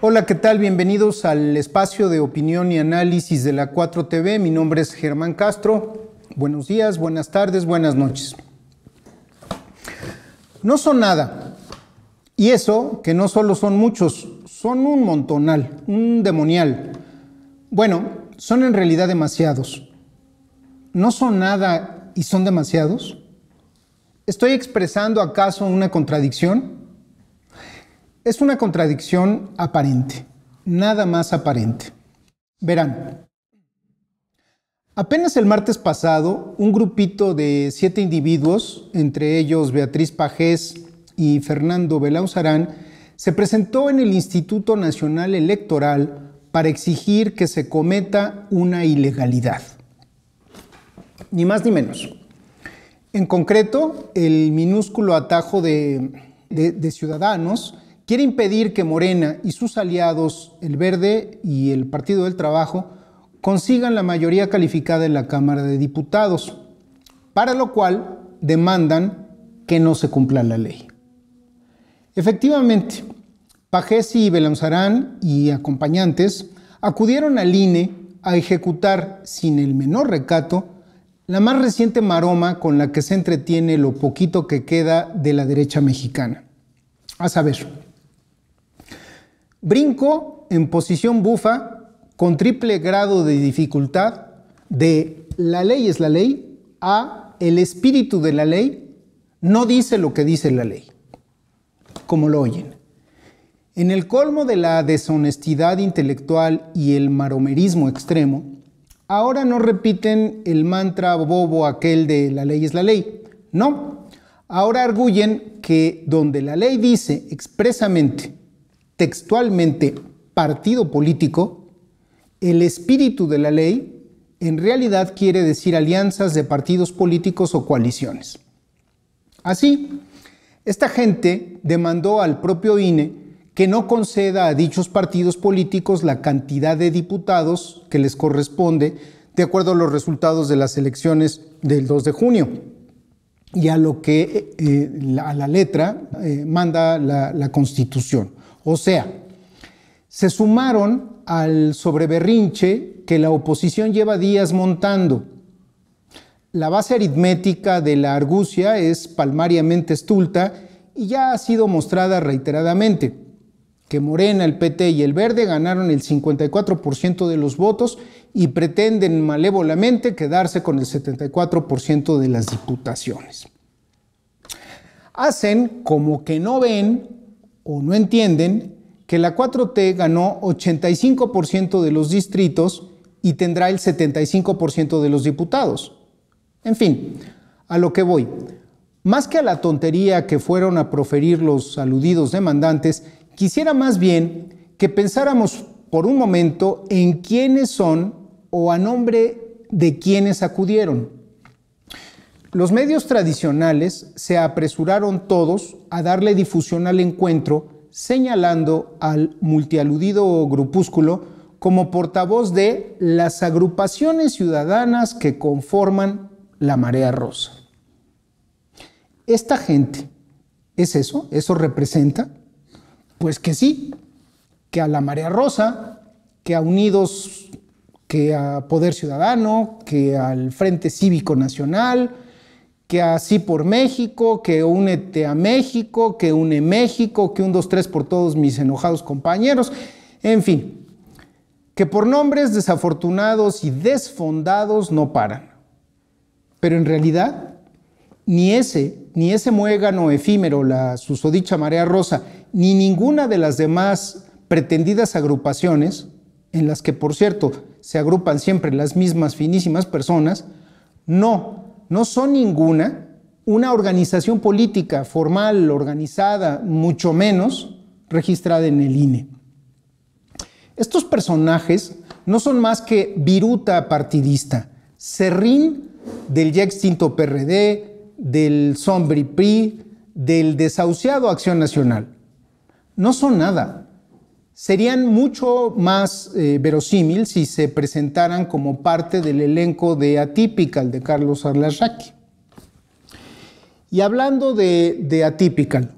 Hola, ¿qué tal? Bienvenidos al espacio de opinión y análisis de la 4TV. Mi nombre es Germán Castro. Buenos días, buenas tardes, buenas noches. No son nada. Y eso, que no solo son muchos, son un montonal, un demonial. Bueno, son en realidad demasiados. ¿No son nada y son demasiados? ¿Estoy expresando acaso una contradicción? Es una contradicción aparente, nada más aparente. Verán, apenas el martes pasado, un grupito de siete individuos, entre ellos Beatriz Pajés y Fernando Belauzarán, se presentó en el Instituto Nacional Electoral para exigir que se cometa una ilegalidad. Ni más ni menos. En concreto, el minúsculo atajo de, Ciudadanos quiere impedir que Morena y sus aliados, el Verde y el Partido del Trabajo, consigan la mayoría calificada en la Cámara de Diputados, para lo cual demandan que no se cumpla la ley. Efectivamente, Pajesi y Belanzarán y acompañantes acudieron al INE a ejecutar sin el menor recato la más reciente maroma con la que se entretiene lo poquito que queda de la derecha mexicana. A saber, brinco en posición bufa con triple grado de dificultad de la ley es la ley a el espíritu de la ley no dice lo que dice la ley, como lo oyen. En el colmo de la deshonestidad intelectual y el maromerismo extremo, Ahora no repiten el mantra bobo aquel de la ley es la ley. No. Ahora arguyen que donde la ley dice expresamente, textualmente, partido político, el espíritu de la ley en realidad quiere decir alianzas de partidos políticos o coaliciones. Así, esta gente demandó al propio INE que no conceda a dichos partidos políticos la cantidad de diputados que les corresponde de acuerdo a los resultados de las elecciones del 2 de junio y a lo que eh, eh, a la letra eh, manda la Constitución. O sea, se sumaron al sobreberrinche que la oposición lleva días montando. La base aritmética de la argucia es palmariamente estulta y ya ha sido mostrada reiteradamente que Morena, el PT y el Verde ganaron el 54% de los votos y pretenden malévolamente quedarse con el 74% de las diputaciones. Hacen como que no ven o no entienden que la 4T ganó 85% de los distritos y tendrá el 75% de los diputados. En fin, a lo que voy. Más que a la tontería que fueron a proferir los aludidos demandantes, Quisiera más bien que pensáramos por un momento en quiénes son o a nombre de quiénes acudieron. Los medios tradicionales se apresuraron todos a darle difusión al encuentro, señalando al multialudido grupúsculo como portavoz de las agrupaciones ciudadanas que conforman la Marea Rosa. Esta gente, ¿es eso? ¿Eso representa? Pues que sí, que a la Marea Rosa, que a Unidos, que a Poder Ciudadano, que al Frente Cívico Nacional, que a Sí por México, que únete a México, que une México, que un, dos, tres por todos mis enojados compañeros, en fin, que por nombres desafortunados y desfondados no paran. Pero en realidad, ni ese ni ese muégano efímero, la susodicha marea rosa, ni ninguna de las demás pretendidas agrupaciones, en las que por cierto se agrupan siempre las mismas finísimas personas, no, no son ninguna una organización política formal, organizada, mucho menos registrada en el INE. Estos personajes no son más que viruta partidista, serrín del ya extinto PRD, del Sombri PRI, del desahuciado Acción Nacional. No son nada. Serían mucho más verosímiles eh, verosímil si se presentaran como parte del elenco de Atypical de Carlos Arlasraqui. Y hablando de, de Atypical,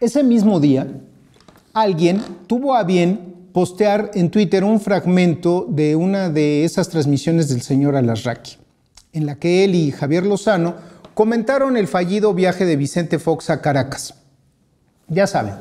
ese mismo día alguien tuvo a bien postear en Twitter un fragmento de una de esas transmisiones del señor Alasraqui en la que él y Javier Lozano comentaron el fallido viaje de Vicente Fox a Caracas. Ya saben,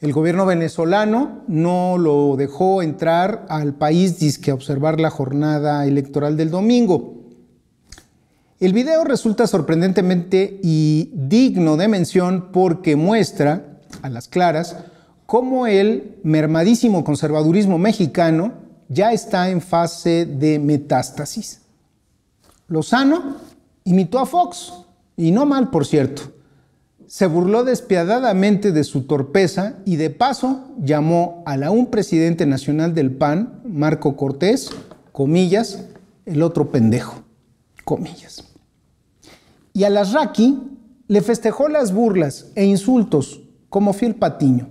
el gobierno venezolano no lo dejó entrar al país disque a observar la jornada electoral del domingo. El video resulta sorprendentemente y digno de mención porque muestra, a las claras, cómo el mermadísimo conservadurismo mexicano ya está en fase de metástasis. Lozano imitó a Fox, y no mal por cierto. Se burló despiadadamente de su torpeza y de paso llamó al un presidente nacional del PAN, Marco Cortés, comillas, el otro pendejo, comillas. Y a las Raki le festejó las burlas e insultos como fiel patiño.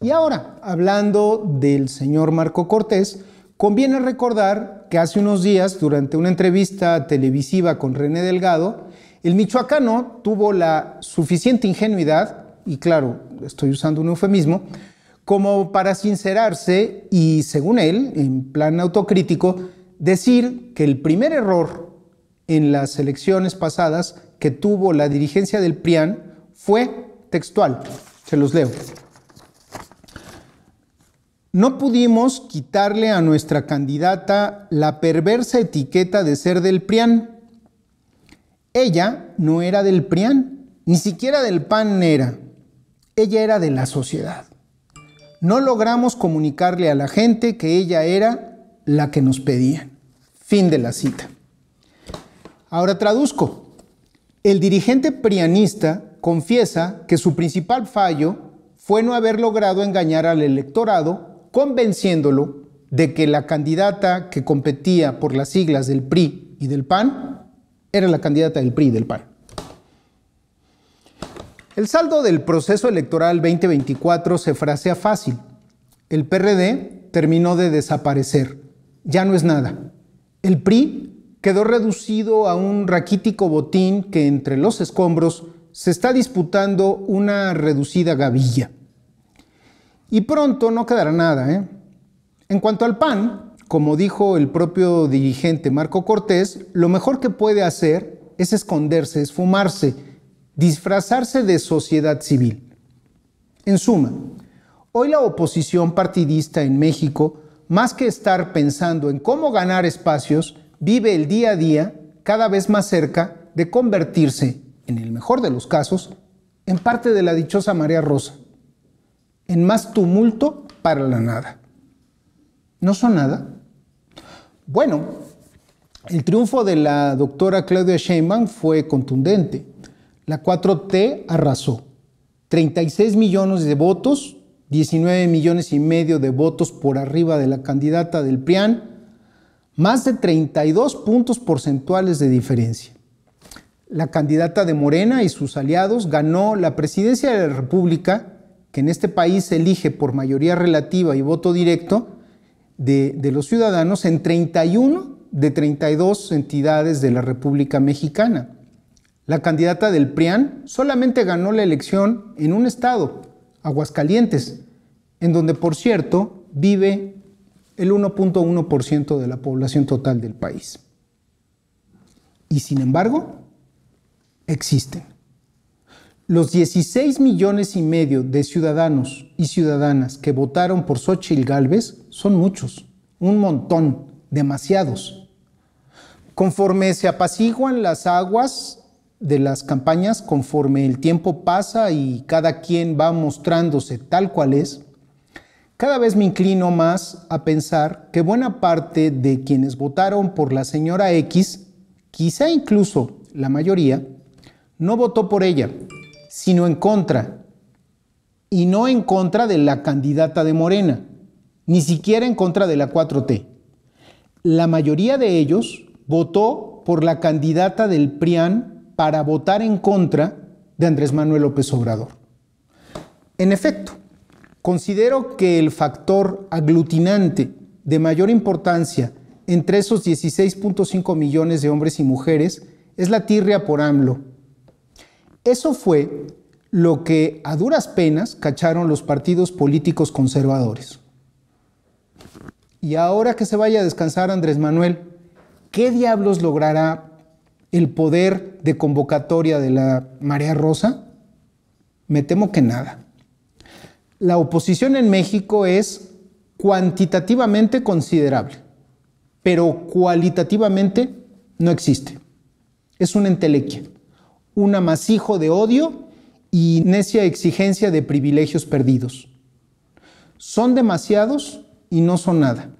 Y ahora, hablando del señor Marco Cortés, conviene recordar que hace unos días, durante una entrevista televisiva con René Delgado, el michoacano tuvo la suficiente ingenuidad, y claro, estoy usando un eufemismo, como para sincerarse y, según él, en plan autocrítico, decir que el primer error en las elecciones pasadas que tuvo la dirigencia del PRIAN fue textual. Se los leo. No pudimos quitarle a nuestra candidata la perversa etiqueta de ser del PRIAN. Ella no era del PRIAN, ni siquiera del PAN era. Ella era de la sociedad. No logramos comunicarle a la gente que ella era la que nos pedían. Fin de la cita. Ahora traduzco. El dirigente prianista confiesa que su principal fallo fue no haber logrado engañar al electorado convenciéndolo de que la candidata que competía por las siglas del PRI y del PAN era la candidata del PRI y del PAN. El saldo del proceso electoral 2024 se frasea fácil. El PRD terminó de desaparecer. Ya no es nada. El PRI quedó reducido a un raquítico botín que entre los escombros se está disputando una reducida gavilla. Y pronto no quedará nada. ¿eh? En cuanto al pan, como dijo el propio dirigente Marco Cortés, lo mejor que puede hacer es esconderse, esfumarse, disfrazarse de sociedad civil. En suma, hoy la oposición partidista en México, más que estar pensando en cómo ganar espacios, vive el día a día cada vez más cerca de convertirse, en el mejor de los casos, en parte de la dichosa María rosa en más tumulto para la nada. ¿No son nada? Bueno, el triunfo de la doctora Claudia Sheinbaum fue contundente. La 4T arrasó. 36 millones de votos, 19 millones y medio de votos por arriba de la candidata del PRIAN, más de 32 puntos porcentuales de diferencia. La candidata de Morena y sus aliados ganó la presidencia de la República que en este país se elige por mayoría relativa y voto directo de, los ciudadanos en 31 de 32 entidades de la República Mexicana. La candidata del PRIAN solamente ganó la elección en un estado, Aguascalientes, en donde, por cierto, vive el 1.1% de la población total del país. Y sin embargo, existen los 16 millones y medio de ciudadanos y ciudadanas que votaron por Xochitl Galvez son muchos, un montón, demasiados. Conforme se apaciguan las aguas de las campañas, conforme el tiempo pasa y cada quien va mostrándose tal cual es, cada vez me inclino más a pensar que buena parte de quienes votaron por la señora X, quizá incluso la mayoría, no votó por ella sino en contra. Y no en contra de la candidata de Morena, ni siquiera en contra de la 4T. La mayoría de ellos votó por la candidata del PRIAN para votar en contra de Andrés Manuel López Obrador. En efecto, considero que el factor aglutinante de mayor importancia entre esos 16.5 millones de hombres y mujeres es la tirria por AMLO eso fue lo que a duras penas cacharon los partidos políticos conservadores. Y ahora que se vaya a descansar Andrés Manuel, ¿qué diablos logrará el poder de convocatoria de la Marea Rosa? Me temo que nada. La oposición en México es cuantitativamente considerable, pero cualitativamente no existe. Es una entelequia un amasijo de odio y necia exigencia de privilegios perdidos. Son demasiados y no son nada.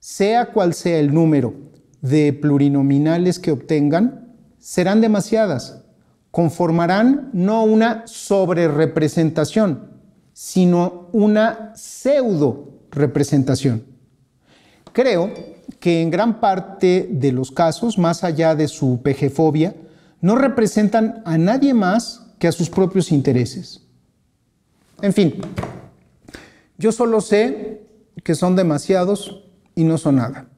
Sea cual sea el número de plurinominales que obtengan, serán demasiadas. Conformarán no una sobrerepresentación, sino una pseudo representación. Creo que en gran parte de los casos, más allá de su pejefobia, no representan a nadie más que a sus propios intereses. En fin, yo solo sé que son demasiados y no son nada.